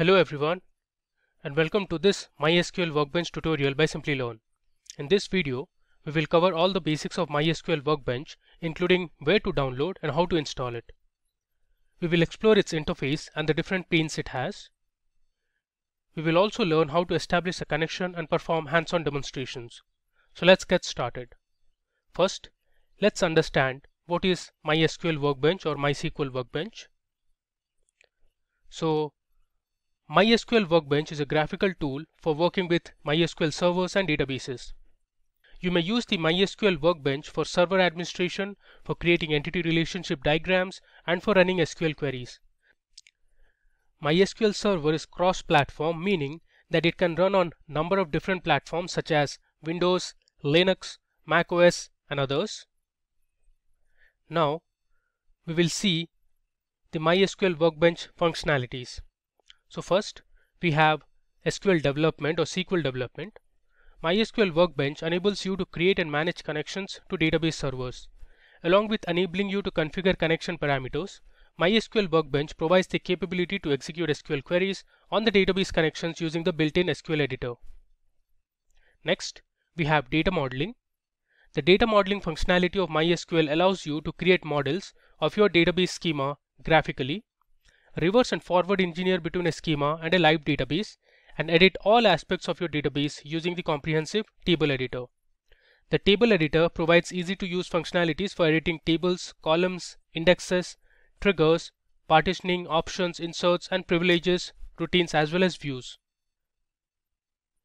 Hello everyone and welcome to this MySQL Workbench tutorial by Learn. In this video, we will cover all the basics of MySQL Workbench including where to download and how to install it. We will explore its interface and the different panes it has. We will also learn how to establish a connection and perform hands-on demonstrations. So let's get started. First, let's understand what is MySQL Workbench or MySQL Workbench. So MySQL Workbench is a graphical tool for working with MySQL servers and databases. You may use the MySQL Workbench for server administration, for creating entity relationship diagrams, and for running SQL queries. MySQL Server is cross-platform, meaning that it can run on number of different platforms such as Windows, Linux, macOS, and others. Now, we will see the MySQL Workbench functionalities. So first we have SQL development or SQL development. MySQL Workbench enables you to create and manage connections to database servers. Along with enabling you to configure connection parameters, MySQL Workbench provides the capability to execute SQL queries on the database connections using the built-in SQL editor. Next, we have data modeling. The data modeling functionality of MySQL allows you to create models of your database schema graphically reverse and forward engineer between a schema and a live database, and edit all aspects of your database using the comprehensive table editor. The table editor provides easy to use functionalities for editing tables, columns, indexes, triggers, partitioning, options, inserts, and privileges, routines as well as views.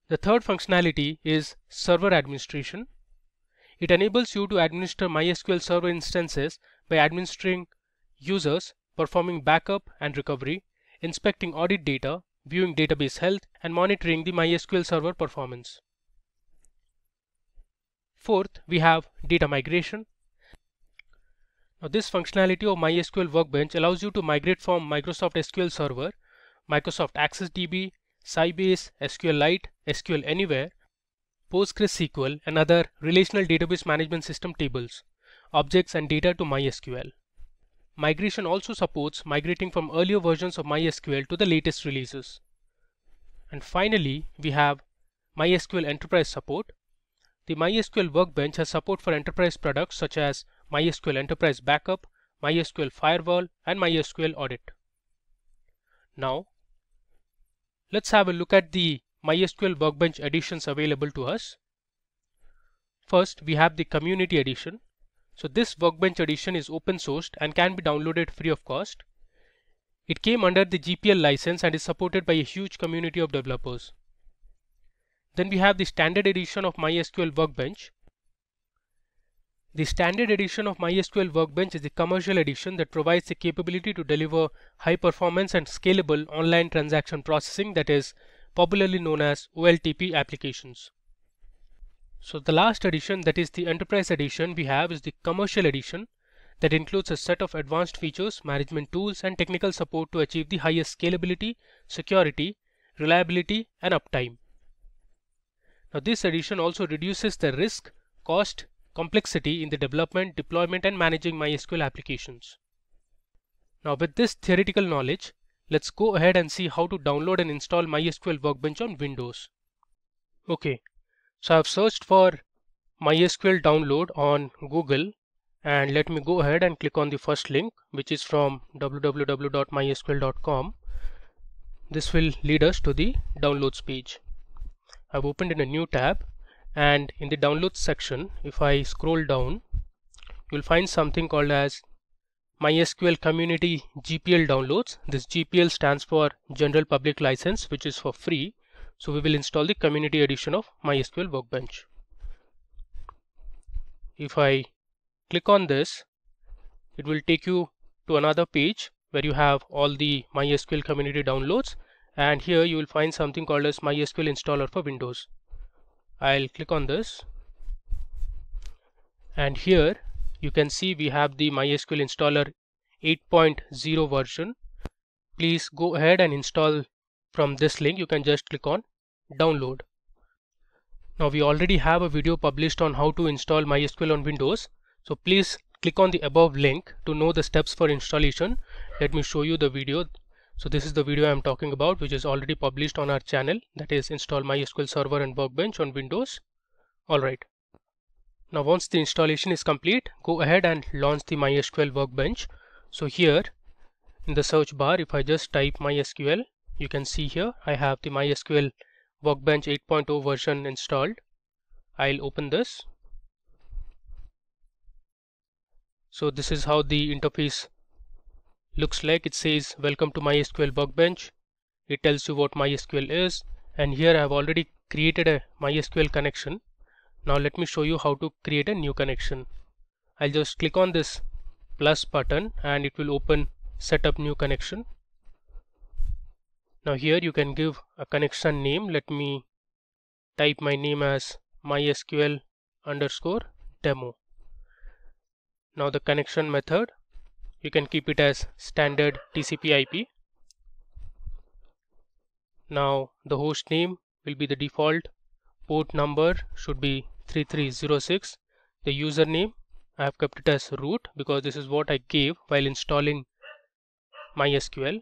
The third functionality is server administration. It enables you to administer MySQL Server instances by administering users performing backup and recovery, inspecting audit data, viewing database health, and monitoring the MySQL Server performance. Fourth, we have data migration. Now, this functionality of MySQL Workbench allows you to migrate from Microsoft SQL Server, Microsoft Access DB, Sybase, SQLite, SQL Anywhere, PostgreSQL, and other relational database management system tables, objects, and data to MySQL. Migration also supports migrating from earlier versions of MySQL to the latest releases. And finally, we have MySQL Enterprise support. The MySQL Workbench has support for enterprise products such as MySQL Enterprise Backup, MySQL Firewall, and MySQL Audit. Now, let's have a look at the MySQL Workbench editions available to us. First, we have the Community Edition, so this Workbench edition is open sourced and can be downloaded free of cost. It came under the GPL license and is supported by a huge community of developers. Then we have the standard edition of MySQL Workbench. The standard edition of MySQL Workbench is the commercial edition that provides the capability to deliver high performance and scalable online transaction processing that is popularly known as OLTP applications. So the last edition that is the enterprise edition we have is the commercial edition that includes a set of advanced features, management tools and technical support to achieve the highest scalability, security, reliability and uptime. Now this edition also reduces the risk, cost, complexity in the development, deployment and managing MySQL applications. Now with this theoretical knowledge, let's go ahead and see how to download and install MySQL Workbench on Windows. Okay, so I've searched for MySQL download on Google and let me go ahead and click on the first link which is from www.mysql.com. This will lead us to the downloads page. I've opened in a new tab and in the downloads section if I scroll down you'll find something called as MySQL Community GPL downloads. This GPL stands for General Public License which is for free so we will install the community edition of MySQL Workbench. If I click on this, it will take you to another page where you have all the MySQL community downloads and here you will find something called as MySQL installer for Windows. I'll click on this and here you can see we have the MySQL installer 8.0 version. Please go ahead and install from this link you can just click on download now we already have a video published on how to install MySQL on Windows so please click on the above link to know the steps for installation let me show you the video so this is the video I'm talking about which is already published on our channel that is install MySQL server and workbench on Windows alright now once the installation is complete go ahead and launch the MySQL workbench so here in the search bar if I just type MySQL you can see here I have the MySQL Workbench 8.0 version installed. I'll open this. So this is how the interface looks like. It says welcome to MySQL Workbench. It tells you what MySQL is and here I have already created a MySQL connection. Now let me show you how to create a new connection. I'll just click on this plus button and it will open setup new connection now here you can give a connection name let me type my name as mysql underscore demo now the connection method you can keep it as standard TCP IP now the host name will be the default port number should be 3306 the username I have kept it as root because this is what I gave while installing MySQL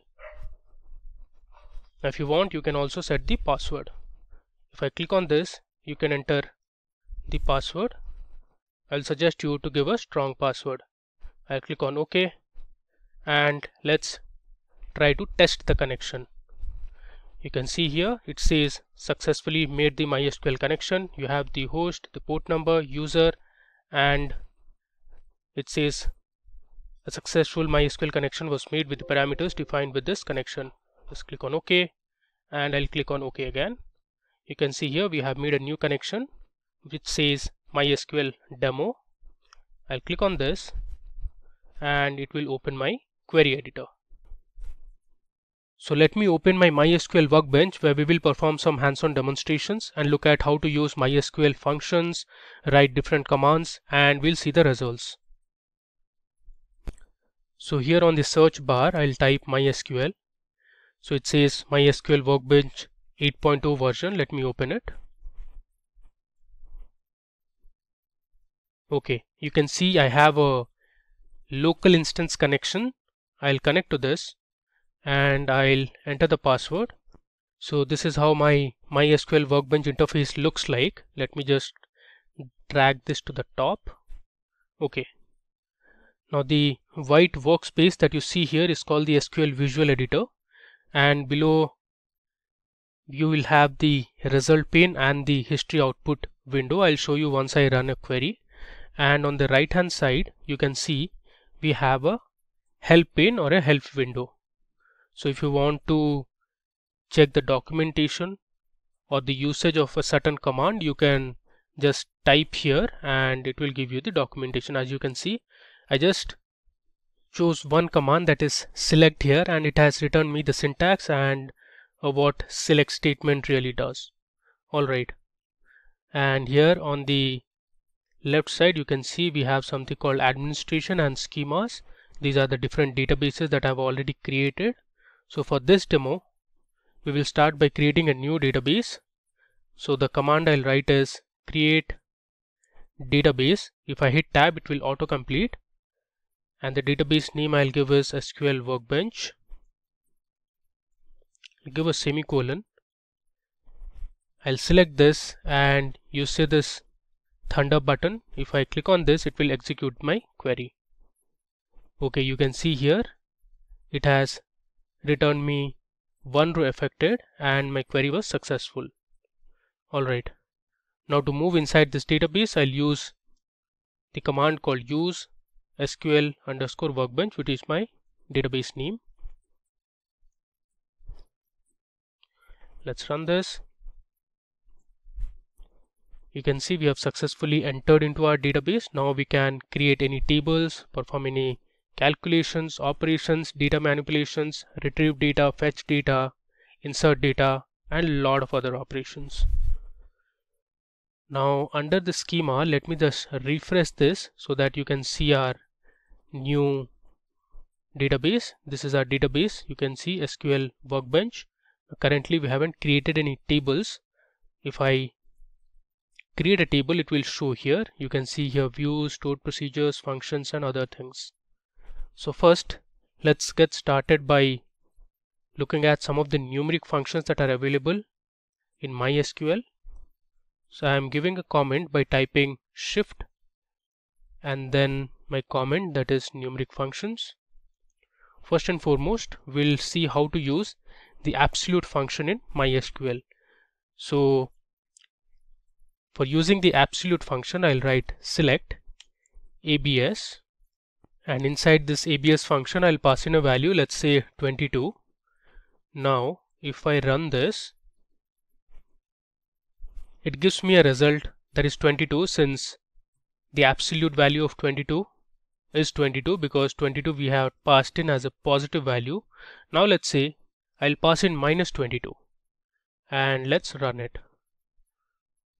now if you want you can also set the password if I click on this you can enter the password I'll suggest you to give a strong password I'll click on OK and let's try to test the connection you can see here it says successfully made the MySQL connection you have the host the port number user and it says a successful MySQL connection was made with the parameters defined with this connection just click on ok and I'll click on ok again you can see here we have made a new connection which says MySQL demo I'll click on this and it will open my query editor so let me open my MySQL workbench where we will perform some hands-on demonstrations and look at how to use MySQL functions, write different commands and we'll see the results. So here on the search bar I'll type MySQL so it says MySQL Workbench 8.0 version. Let me open it. Okay, you can see I have a local instance connection. I'll connect to this and I'll enter the password. So this is how my MySQL Workbench interface looks like. Let me just drag this to the top. Okay. Now the white workspace that you see here is called the SQL Visual Editor and below you will have the result pane and the history output window I'll show you once I run a query and on the right hand side you can see we have a help pane or a help window so if you want to check the documentation or the usage of a certain command you can just type here and it will give you the documentation as you can see I just chose one command that is select here and it has returned me the syntax and uh, what select statement really does alright and here on the left side you can see we have something called administration and schemas these are the different databases that I've already created so for this demo we will start by creating a new database so the command I'll write is create database if I hit tab it will autocomplete and the database name I'll give is SQL Workbench I'll give a semicolon I'll select this and you see this thunder button if I click on this it will execute my query okay you can see here it has returned me one row affected and my query was successful alright now to move inside this database I'll use the command called use sql underscore workbench which is my database name let's run this you can see we have successfully entered into our database now we can create any tables perform any calculations operations data manipulations retrieve data fetch data insert data and lot of other operations now under the schema let me just refresh this so that you can see our new database this is our database you can see SQL workbench currently we haven't created any tables if I create a table it will show here you can see here views stored procedures functions and other things so first let's get started by looking at some of the numeric functions that are available in MySQL so I am giving a comment by typing shift and then my comment that is numeric functions. First and foremost, we'll see how to use the absolute function in MySQL. So for using the absolute function, I'll write select abs and inside this abs function, I'll pass in a value, let's say 22. Now, if I run this, it gives me a result that is 22 since the absolute value of 22 is 22 because 22 we have passed in as a positive value. Now let's say I'll pass in minus 22 and let's run it.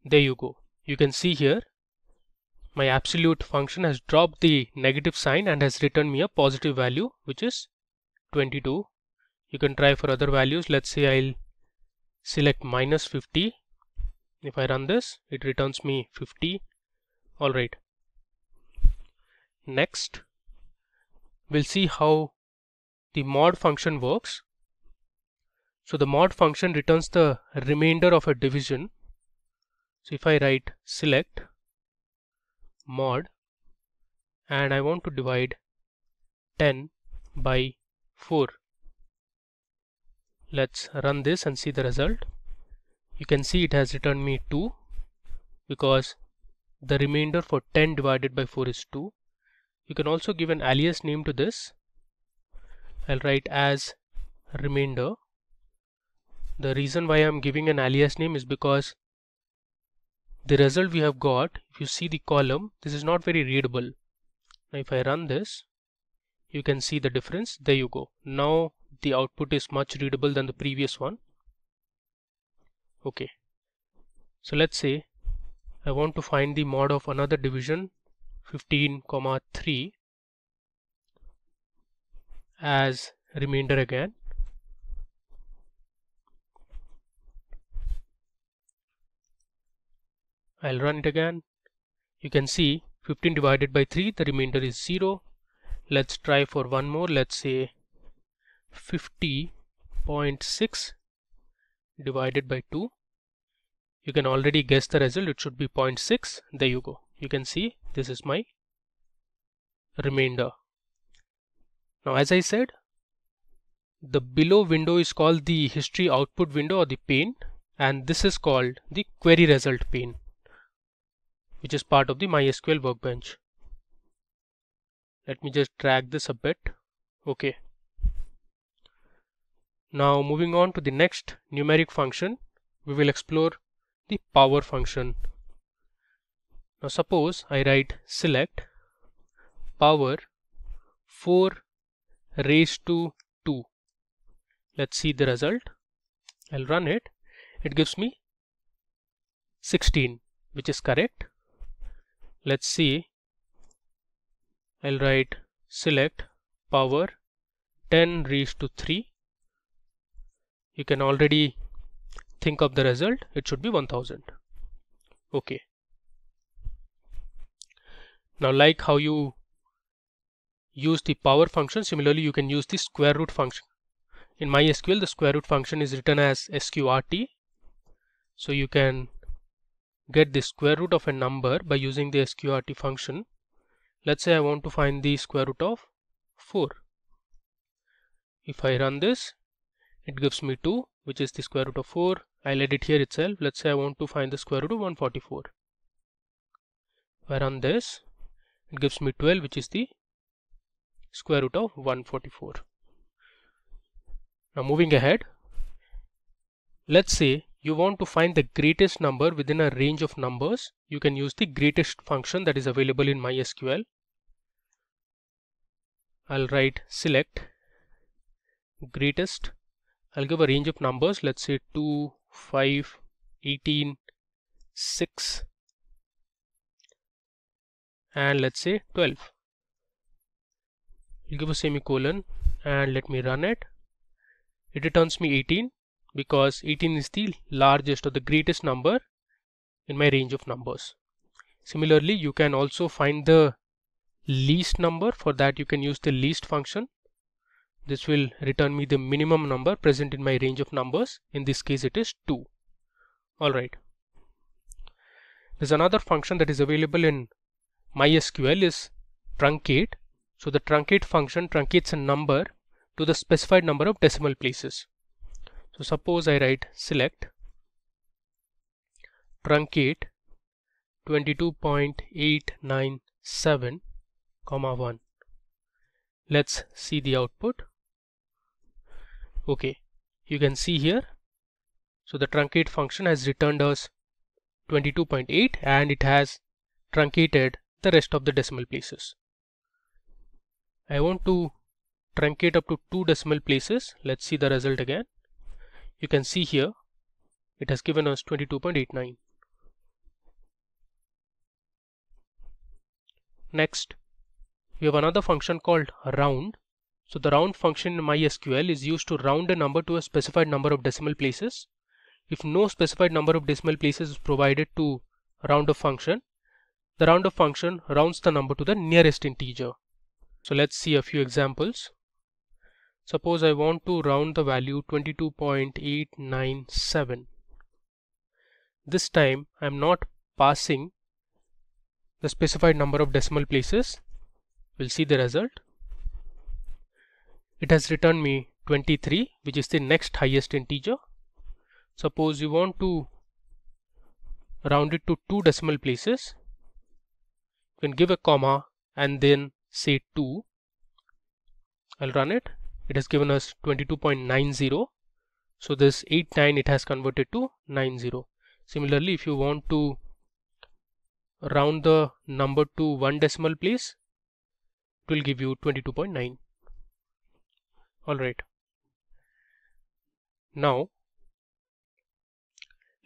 There you go. You can see here my absolute function has dropped the negative sign and has returned me a positive value which is 22. You can try for other values. Let's say I'll select minus 50 if I run this it returns me 50 alright next we'll see how the mod function works so the mod function returns the remainder of a division so if I write select mod and I want to divide 10 by 4 let's run this and see the result you can see it has returned me 2 because the remainder for 10 divided by 4 is 2 you can also give an alias name to this I'll write as remainder the reason why I'm giving an alias name is because the result we have got if you see the column this is not very readable now if I run this you can see the difference there you go now the output is much readable than the previous one okay so let's say I want to find the mod of another division 15 comma 3 as remainder again I'll run it again you can see 15 divided by 3 the remainder is 0 let's try for one more let's say 50.6 divided by 2 you can already guess the result it should be 0.6 there you go you can see this is my remainder now as I said the below window is called the history output window or the pane and this is called the query result pane which is part of the MySQL workbench let me just drag this a bit okay now moving on to the next numeric function, we will explore the power function. Now suppose I write select power 4 raised to 2. Let's see the result. I'll run it. It gives me 16 which is correct. Let's see. I'll write select power 10 raised to 3 you can already think of the result it should be 1000 okay now like how you use the power function similarly you can use the square root function in MySQL the square root function is written as sqrt so you can get the square root of a number by using the sqrt function let's say I want to find the square root of 4 if I run this it gives me 2 which is the square root of 4 I'll edit here itself let's say I want to find the square root of 144 Where I run this it gives me 12 which is the square root of 144 now moving ahead let's say you want to find the greatest number within a range of numbers you can use the greatest function that is available in MySQL I'll write select greatest I'll give a range of numbers let's say 2 5 18 6 and let's say 12 I'll give a semicolon and let me run it it returns me 18 because 18 is the largest or the greatest number in my range of numbers similarly you can also find the least number for that you can use the least function this will return me the minimum number present in my range of numbers in this case it is 2 alright there's another function that is available in MySQL is truncate so the truncate function truncates a number to the specified number of decimal places so suppose I write select truncate 22.897 comma 1 let's see the output okay you can see here so the truncate function has returned us 22.8 and it has truncated the rest of the decimal places I want to truncate up to two decimal places let's see the result again you can see here it has given us 22.89 next we have another function called round so the round function in MySQL is used to round a number to a specified number of decimal places. If no specified number of decimal places is provided to round a function, the round of function rounds the number to the nearest integer. So let's see a few examples. Suppose I want to round the value 22.897. This time I am not passing the specified number of decimal places. We'll see the result it has returned me 23 which is the next highest integer suppose you want to round it to two decimal places you can give a comma and then say 2 I'll run it it has given us 22.90 so this 89 it has converted to 90 similarly if you want to round the number to one decimal place it will give you 22.9 alright now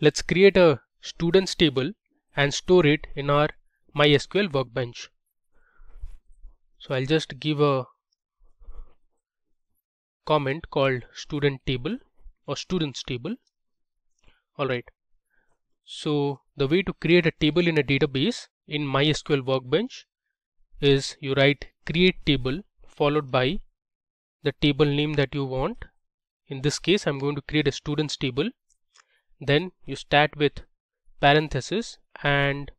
let's create a students table and store it in our MySQL workbench so I'll just give a comment called student table or students table alright so the way to create a table in a database in MySQL workbench is you write create table followed by the table name that you want. In this case, I'm going to create a students table. Then you start with parenthesis and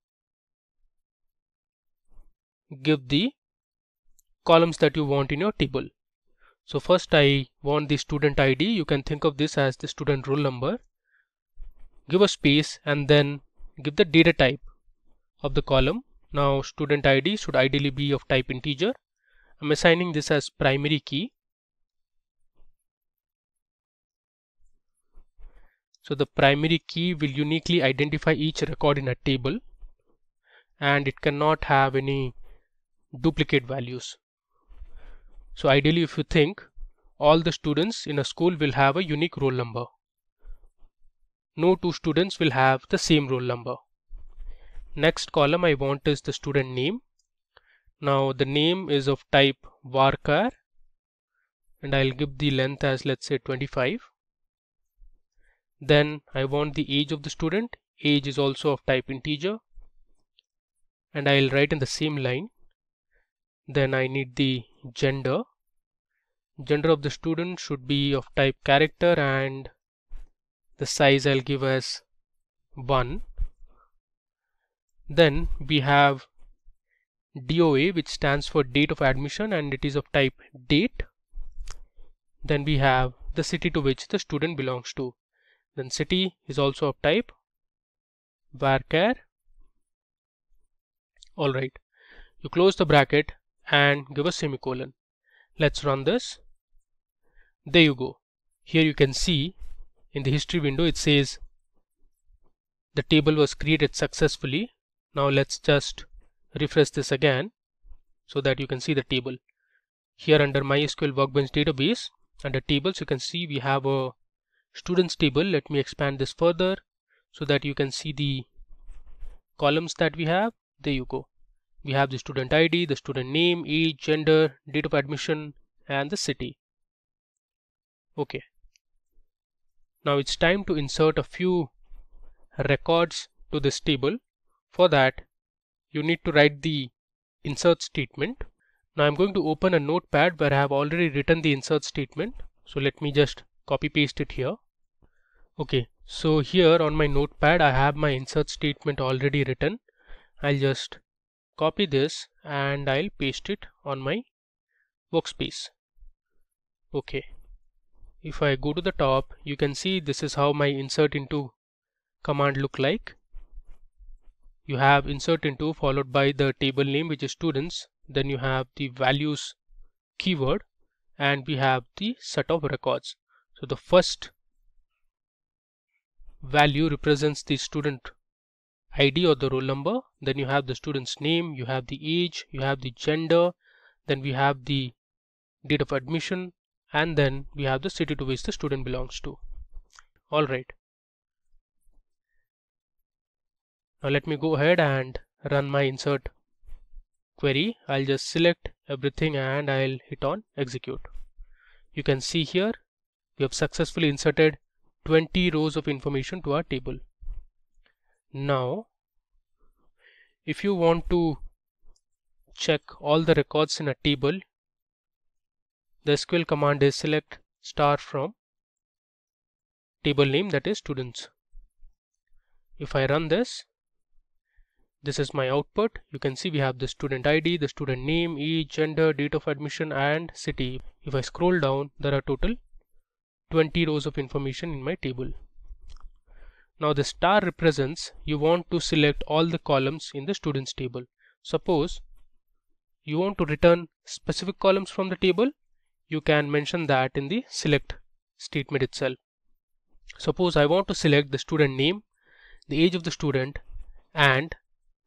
give the columns that you want in your table. So first I want the student ID. You can think of this as the student roll number. Give a space and then give the data type of the column. Now student ID should ideally be of type integer. I'm assigning this as primary key So the primary key will uniquely identify each record in a table and it cannot have any duplicate values. So ideally if you think all the students in a school will have a unique roll number. No two students will have the same roll number. Next column I want is the student name. Now the name is of type varkar and I'll give the length as let's say 25 then I want the age of the student. Age is also of type integer. And I'll write in the same line. Then I need the gender. Gender of the student should be of type character and the size I'll give as 1. Then we have DOA which stands for date of admission and it is of type date. Then we have the city to which the student belongs to. Then city is also of type varchar. Alright, you close the bracket and give a semicolon. Let's run this. There you go. Here you can see in the history window it says the table was created successfully. Now let's just refresh this again so that you can see the table. Here under MySQL Workbench database under tables you can see we have a students table let me expand this further so that you can see the columns that we have there you go we have the student id the student name age gender date of admission and the city okay now it's time to insert a few records to this table for that you need to write the insert statement now I'm going to open a notepad where I have already written the insert statement so let me just copy paste it here okay so here on my notepad I have my insert statement already written I'll just copy this and I'll paste it on my workspace okay if I go to the top you can see this is how my insert into command look like you have insert into followed by the table name which is students then you have the values keyword and we have the set of records so the first value represents the student ID or the roll number. Then you have the student's name, you have the age, you have the gender, then we have the date of admission, and then we have the city to which the student belongs to. Alright. Now let me go ahead and run my insert query. I'll just select everything and I'll hit on execute. You can see here we have successfully inserted 20 rows of information to our table now if you want to check all the records in a table the SQL command is select star from table name that is students if I run this this is my output you can see we have the student id the student name age gender date of admission and city if I scroll down there are total 20 rows of information in my table. Now the star represents you want to select all the columns in the students table. Suppose you want to return specific columns from the table, you can mention that in the select statement itself. Suppose I want to select the student name, the age of the student and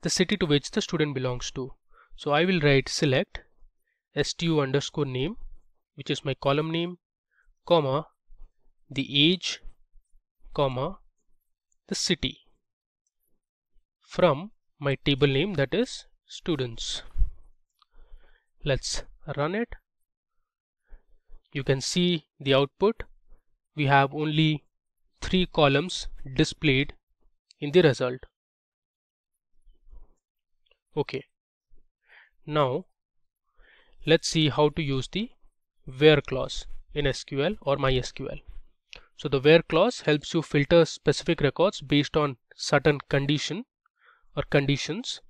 the city to which the student belongs to. So I will write select stu underscore name which is my column name comma the age comma the city from my table name that is students let's run it you can see the output we have only three columns displayed in the result okay now let's see how to use the where clause in SQL or MySQL so the where clause helps you filter specific records based on certain condition or conditions.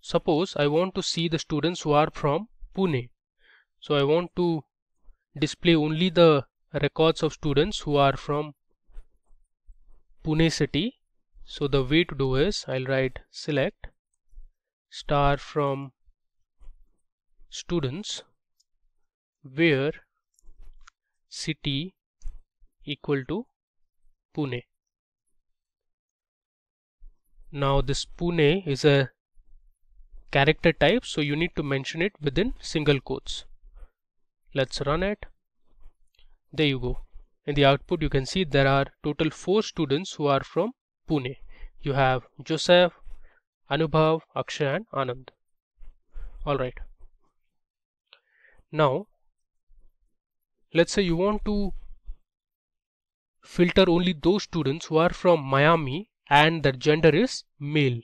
Suppose I want to see the students who are from Pune. So I want to display only the records of students who are from Pune city. So the way to do is I'll write select star from students where city equal to Pune. Now this Pune is a character type so you need to mention it within single quotes. Let's run it. There you go. In the output you can see there are total 4 students who are from Pune. You have Joseph, Anubhav, Akshay and Anand. Alright. Now let's say you want to filter only those students who are from Miami and their gender is male.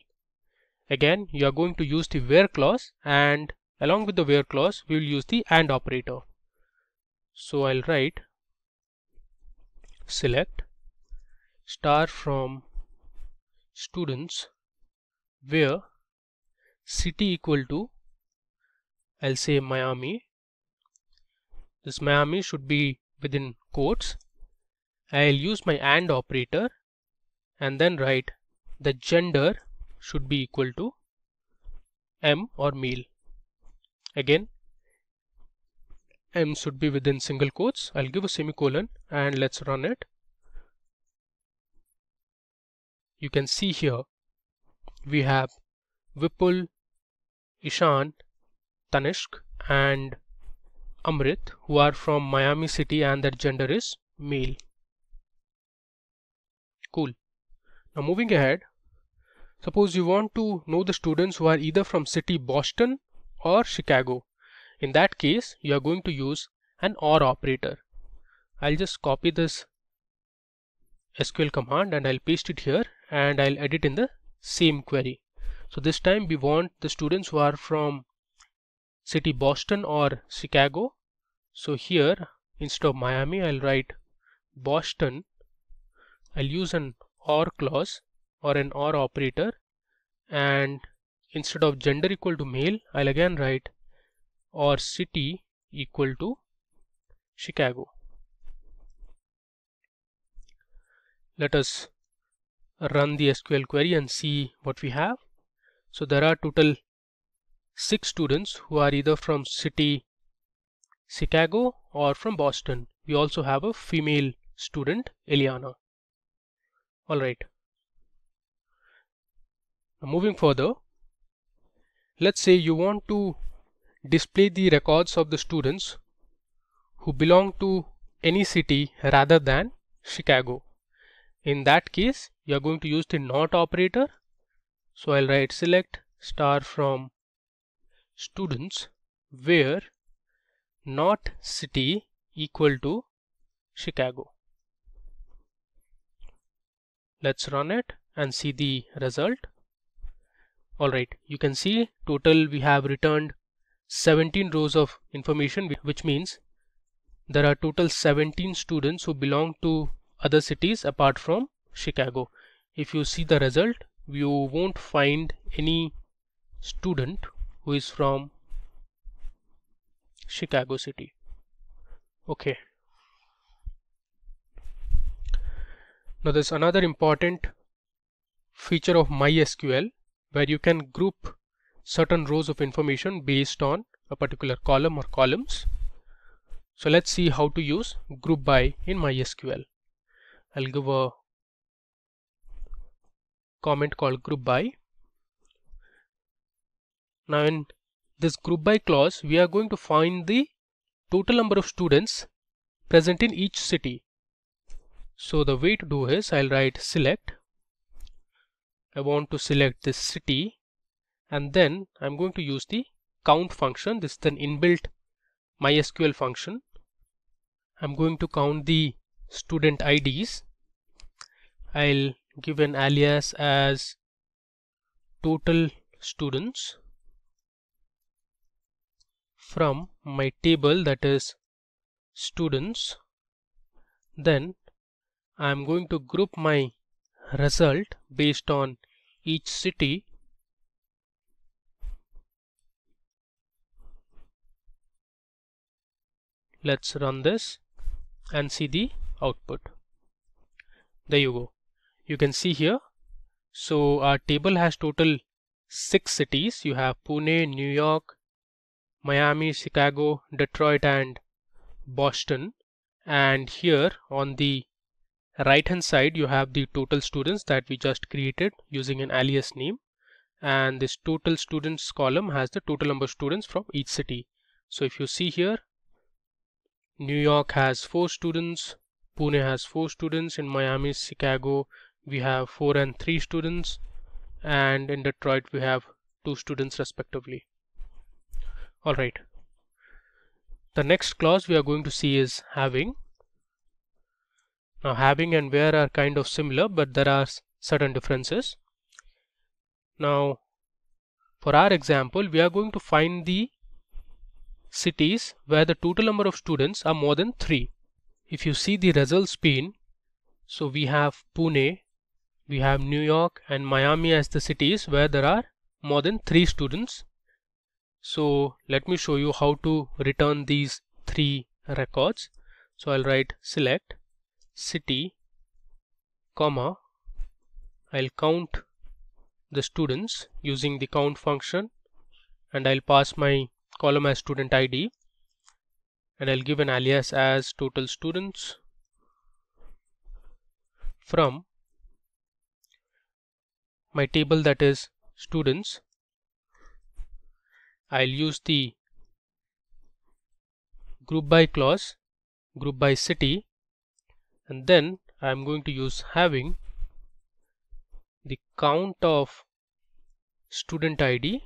Again, you are going to use the where clause and along with the where clause, we will use the and operator. So I'll write select star from students where city equal to I'll say Miami. This Miami should be within quotes I'll use my AND operator and then write the gender should be equal to M or male. Again, M should be within single quotes. I'll give a semicolon and let's run it. You can see here we have Vipul, Ishan, Tanishk and Amrit who are from Miami City and their gender is male. Cool. Now moving ahead, suppose you want to know the students who are either from city Boston or Chicago. In that case, you are going to use an OR operator. I'll just copy this SQL command and I'll paste it here and I'll edit in the same query. So this time we want the students who are from city Boston or Chicago. So here instead of Miami I'll write Boston I'll use an OR clause or an OR operator and instead of gender equal to male I'll again write or city equal to Chicago. Let us run the SQL query and see what we have. So there are total six students who are either from city Chicago or from Boston. We also have a female student Eliana alright moving further let's say you want to display the records of the students who belong to any city rather than Chicago in that case you are going to use the not operator so I'll write select star from students where not city equal to Chicago let's run it and see the result alright you can see total we have returned 17 rows of information which means there are total 17 students who belong to other cities apart from Chicago if you see the result you won't find any student who is from Chicago City okay Now there's another important feature of MySQL where you can group certain rows of information based on a particular column or columns. So let's see how to use group by in MySQL. I'll give a comment called group by. Now in this group by clause, we are going to find the total number of students present in each city. So the way to do is I'll write select. I want to select this city and then I'm going to use the count function. This is an inbuilt MySQL function. I'm going to count the student IDs. I'll give an alias as total students from my table that is students then I'm going to group my result based on each city let's run this and see the output there you go you can see here so our table has total six cities you have Pune New York Miami Chicago Detroit and Boston and here on the right hand side you have the total students that we just created using an alias name and this total students column has the total number of students from each city so if you see here New York has four students Pune has four students in Miami Chicago we have four and three students and in Detroit we have two students respectively alright the next clause we are going to see is having now having and where are kind of similar but there are certain differences. Now for our example we are going to find the cities where the total number of students are more than 3. If you see the results pane, so we have Pune, we have New York and Miami as the cities where there are more than 3 students. So let me show you how to return these 3 records. So I'll write select city comma I'll count the students using the count function and I'll pass my column as student ID and I'll give an alias as total students from my table that is students I'll use the group by clause group by city and then I'm going to use having the count of student ID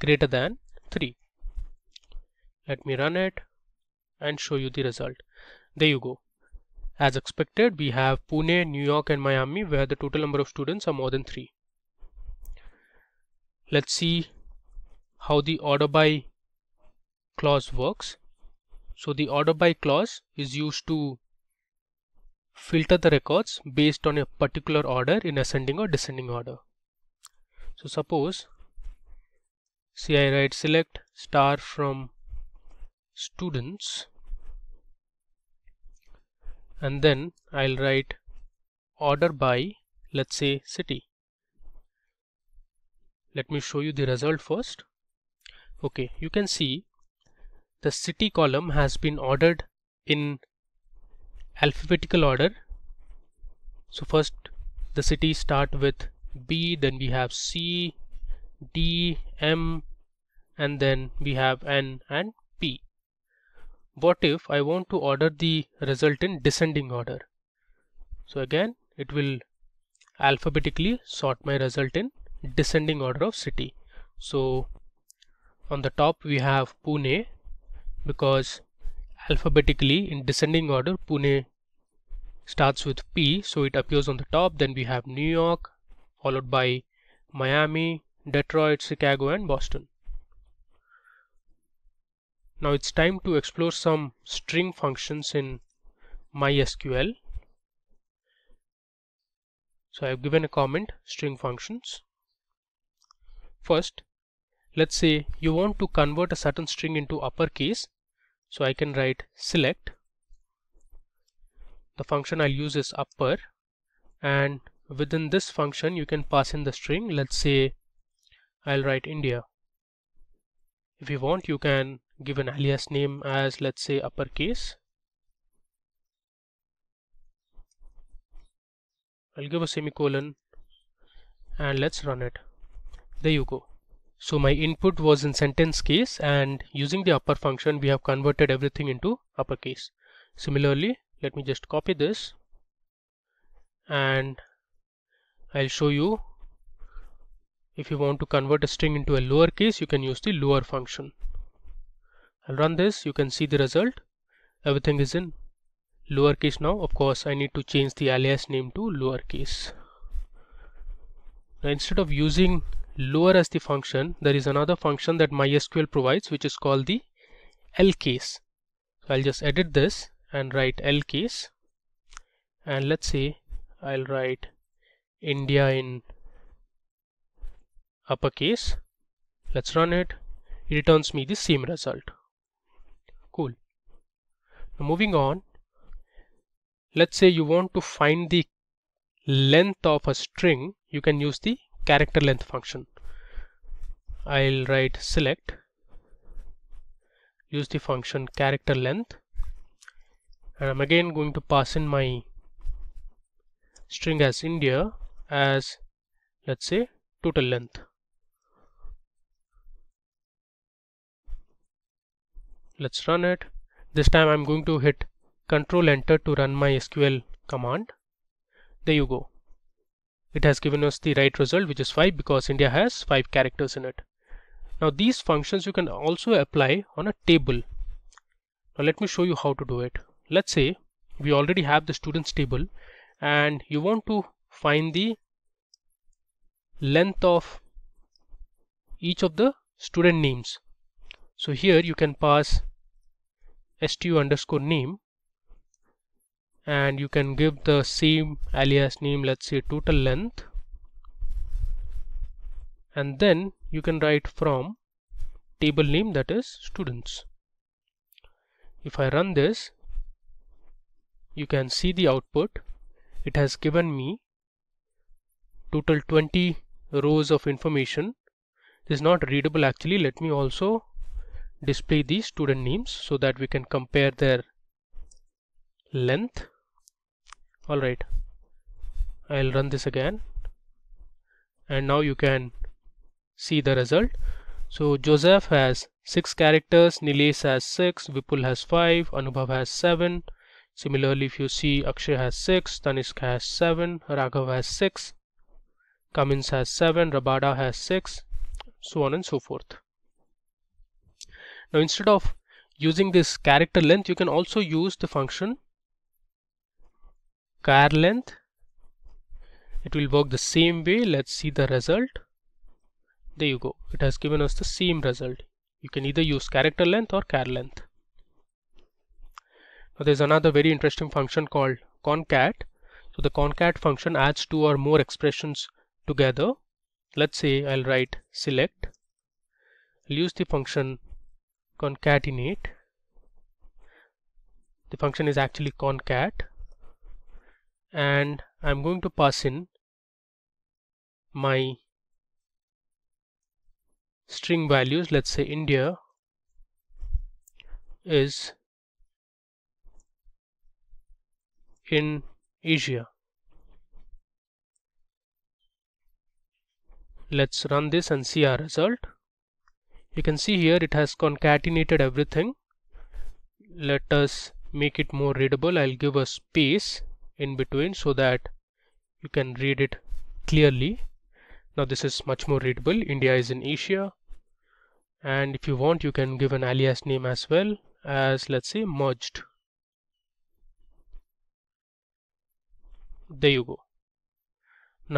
greater than 3 let me run it and show you the result there you go as expected we have Pune, New York and Miami where the total number of students are more than 3 let's see how the order by clause works so the order by clause is used to filter the records based on a particular order in ascending or descending order. So suppose see I write select star from students and then I'll write order by let's say city. Let me show you the result first. Okay, you can see the city column has been ordered in alphabetical order so first the cities start with B then we have C D M and then we have N and P what if I want to order the result in descending order so again it will alphabetically sort my result in descending order of city so on the top we have Pune because alphabetically in descending order Pune starts with P so it appears on the top then we have New York followed by Miami, Detroit, Chicago and Boston. Now it's time to explore some string functions in MySQL. So I've given a comment string functions. First let's say you want to convert a certain string into uppercase so I can write select the function I'll use is upper and within this function you can pass in the string let's say I'll write India if you want you can give an alias name as let's say uppercase I'll give a semicolon and let's run it there you go so my input was in sentence case and using the upper function we have converted everything into uppercase. Similarly, let me just copy this and I'll show you if you want to convert a string into a lowercase you can use the lower function. I'll run this you can see the result everything is in lowercase now of course I need to change the alias name to lowercase. Now instead of using lower as the function, there is another function that MySQL provides, which is called the L case. So I'll just edit this and write L case. And let's say I'll write India in uppercase. Let's run it. It returns me the same result. Cool. Now moving on, let's say you want to find the length of a string, you can use the character length function I'll write select use the function character length and I'm again going to pass in my string as India as let's say total length let's run it this time I'm going to hit control enter to run my SQL command there you go it has given us the right result which is 5 because India has 5 characters in it. Now these functions you can also apply on a table. Now let me show you how to do it. Let's say we already have the students table and you want to find the length of each of the student names. So here you can pass stu underscore name and you can give the same alias name let's say total length and then you can write from table name that is students if I run this you can see the output it has given me total 20 rows of information this is not readable actually let me also display these student names so that we can compare their length alright I'll run this again and now you can see the result so Joseph has 6 characters, Nilesh has 6, Vipul has 5, Anubhav has 7 similarly if you see Akshay has 6, Tanishk has 7, Raghav has 6 Cummins has 7, Rabada has 6 so on and so forth now instead of using this character length you can also use the function car length it will work the same way let's see the result there you go it has given us the same result you can either use character length or car length now there's another very interesting function called concat so the concat function adds two or more expressions together let's say I'll write select I'll use the function concatenate the function is actually concat and I'm going to pass in my string values let's say India is in Asia let's run this and see our result you can see here it has concatenated everything let us make it more readable I'll give a space in between so that you can read it clearly now this is much more readable India is in Asia and if you want you can give an alias name as well as let's say merged there you go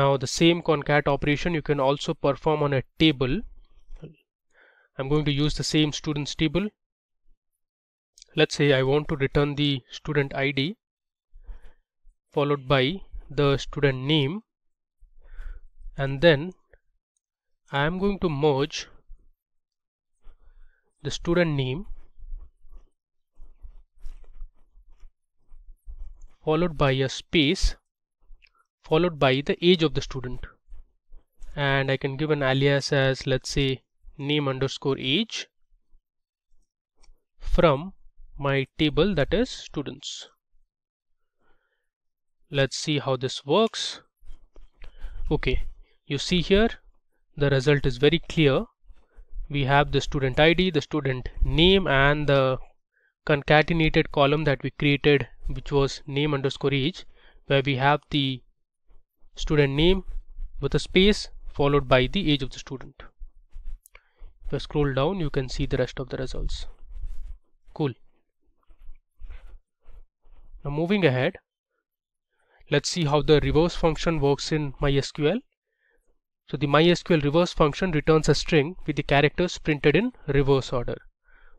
now the same concat operation you can also perform on a table I'm going to use the same students table let's say I want to return the student ID followed by the student name and then I am going to merge the student name followed by a space followed by the age of the student and I can give an alias as let's say name underscore age from my table that is students let's see how this works okay you see here the result is very clear we have the student id the student name and the concatenated column that we created which was name underscore age where we have the student name with a space followed by the age of the student if I scroll down you can see the rest of the results cool now moving ahead let's see how the reverse function works in MySQL. So the MySQL reverse function returns a string with the characters printed in reverse order.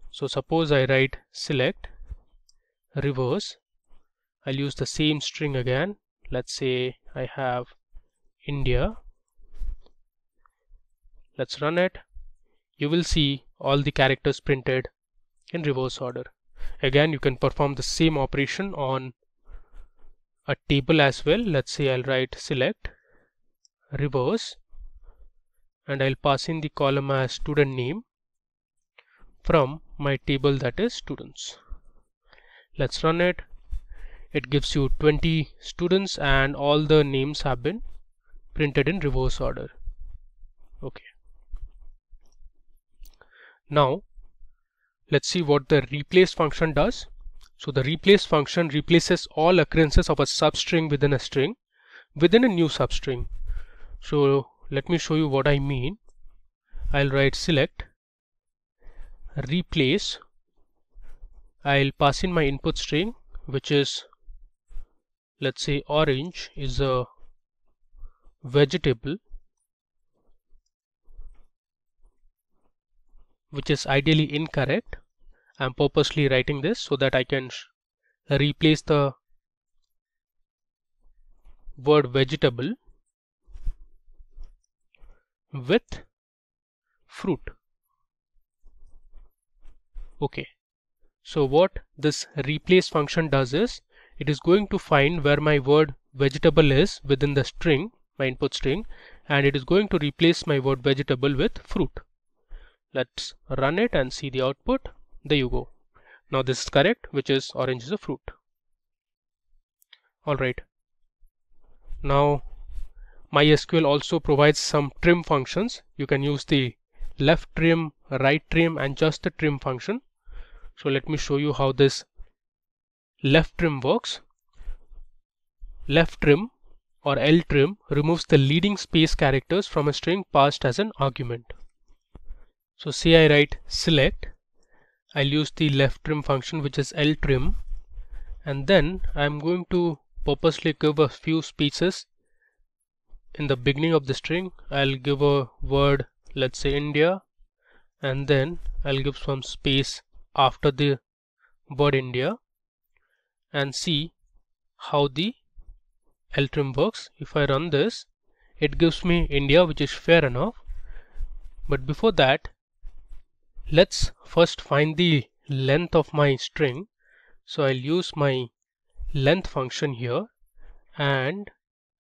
So suppose I write select reverse. I'll use the same string again. Let's say I have India. Let's run it. You will see all the characters printed in reverse order. Again, you can perform the same operation on a table as well let's say I'll write select reverse and I'll pass in the column as student name from my table that is students let's run it it gives you 20 students and all the names have been printed in reverse order okay now let's see what the replace function does so the replace function replaces all occurrences of a substring within a string within a new substring. So let me show you what I mean. I'll write select replace I'll pass in my input string which is let's say orange is a vegetable which is ideally incorrect I'm purposely writing this so that I can replace the word vegetable with fruit okay so what this replace function does is it is going to find where my word vegetable is within the string my input string and it is going to replace my word vegetable with fruit let's run it and see the output there you go. Now this is correct, which is orange is a fruit. Alright. Now MySQL also provides some trim functions. You can use the left trim, right trim and just the trim function. So let me show you how this left trim works. Left trim or L trim removes the leading space characters from a string passed as an argument. So say I write select I'll use the left trim function which is L trim and then I'm going to purposely give a few spaces in the beginning of the string I'll give a word let's say India and then I'll give some space after the word India and see how the Ltrim works if I run this it gives me India which is fair enough but before that let's first find the length of my string so I'll use my length function here and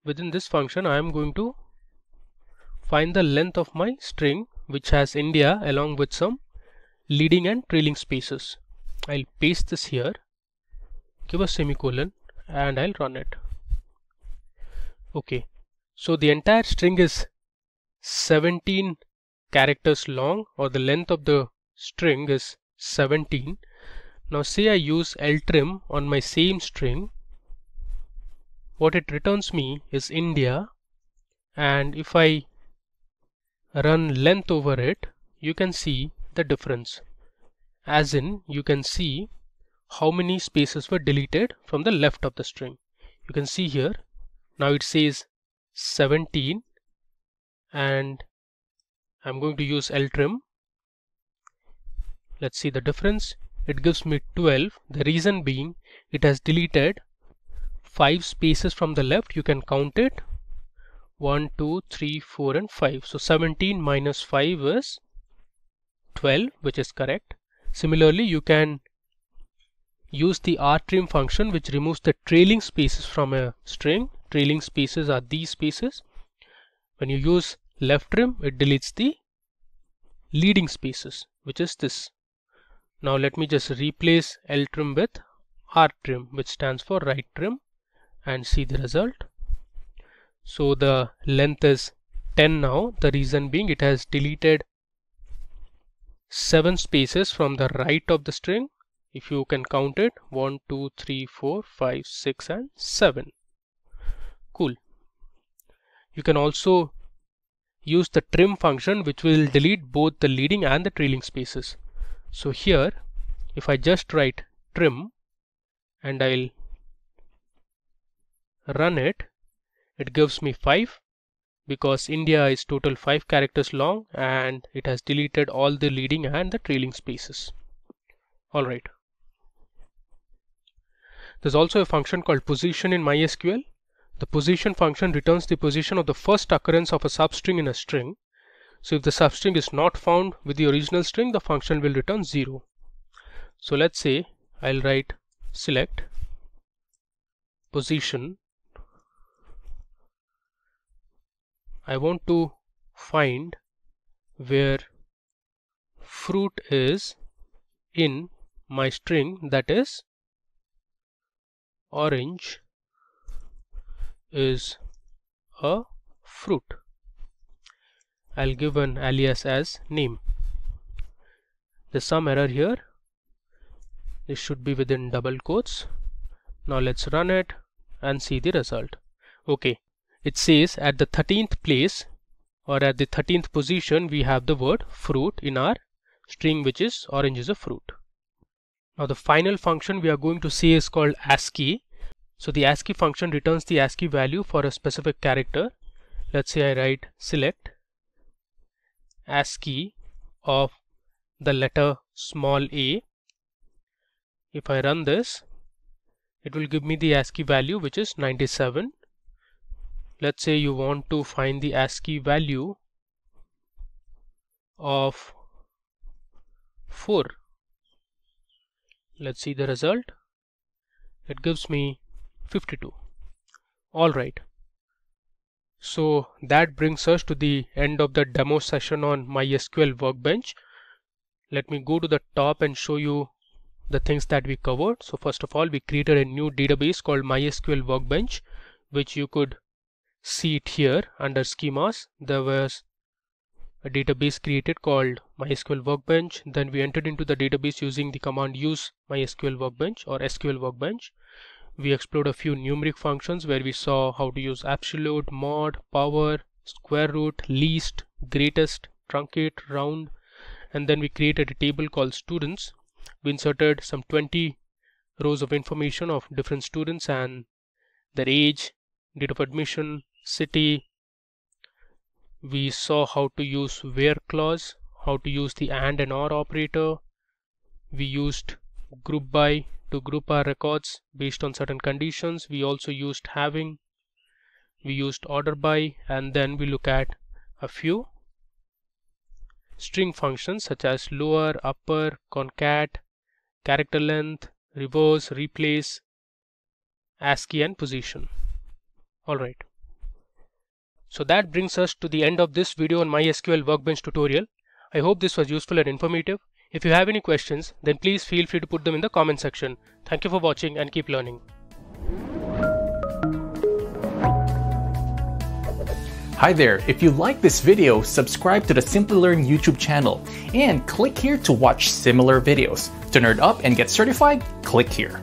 within this function I am going to find the length of my string which has India along with some leading and trailing spaces I'll paste this here give a semicolon and I'll run it okay so the entire string is 17 characters long or the length of the string is 17. Now say I use ltrim on my same string. What it returns me is India and if I run length over it you can see the difference as in you can see how many spaces were deleted from the left of the string you can see here now it says 17 and I'm going to use LTrim. Let's see the difference. It gives me 12. The reason being it has deleted 5 spaces from the left. You can count it. 1, 2, 3, 4 and 5. So 17 minus 5 is 12 which is correct. Similarly you can use the rtrim function which removes the trailing spaces from a string. Trailing spaces are these spaces. When you use left trim it deletes the leading spaces which is this now let me just replace L trim with R trim which stands for right trim and see the result so the length is 10 now the reason being it has deleted 7 spaces from the right of the string if you can count it 1 2 3 4 5 6 and 7 cool you can also use the trim function which will delete both the leading and the trailing spaces. So here if I just write trim and I'll run it, it gives me 5 because India is total 5 characters long and it has deleted all the leading and the trailing spaces. Alright. There's also a function called position in MySQL the position function returns the position of the first occurrence of a substring in a string. So if the substring is not found with the original string, the function will return 0. So let's say I'll write select position. I want to find where fruit is in my string that is orange is a fruit I'll give an alias as name there's some error here this should be within double quotes now let's run it and see the result okay it says at the 13th place or at the 13th position we have the word fruit in our string which is orange is a fruit now the final function we are going to see is called ASCII so the ASCII function returns the ASCII value for a specific character. Let's say I write select ASCII of the letter small a. If I run this, it will give me the ASCII value which is 97. Let's say you want to find the ASCII value of 4. Let's see the result. It gives me 52 alright so that brings us to the end of the demo session on MySQL workbench let me go to the top and show you the things that we covered so first of all we created a new database called MySQL workbench which you could see it here under schemas there was a database created called MySQL Workbench. Then we entered into the database using the command use MySQL Workbench or SQL Workbench we explored a few numeric functions where we saw how to use absolute, mod, power, square root, least, greatest, truncate, round, and then we created a table called students. We inserted some 20 rows of information of different students and their age, date of admission, city. We saw how to use where clause, how to use the and and or operator. We used group by to group our records based on certain conditions. We also used having, we used order by, and then we look at a few string functions such as lower, upper, concat, character length, reverse, replace, ASCII and position. Alright. So that brings us to the end of this video on MySQL Workbench tutorial. I hope this was useful and informative. If you have any questions, then please feel free to put them in the comment section. Thank you for watching and keep learning. Hi there, if you like this video, subscribe to the Simply Learn YouTube channel and click here to watch similar videos. To nerd up and get certified, click here.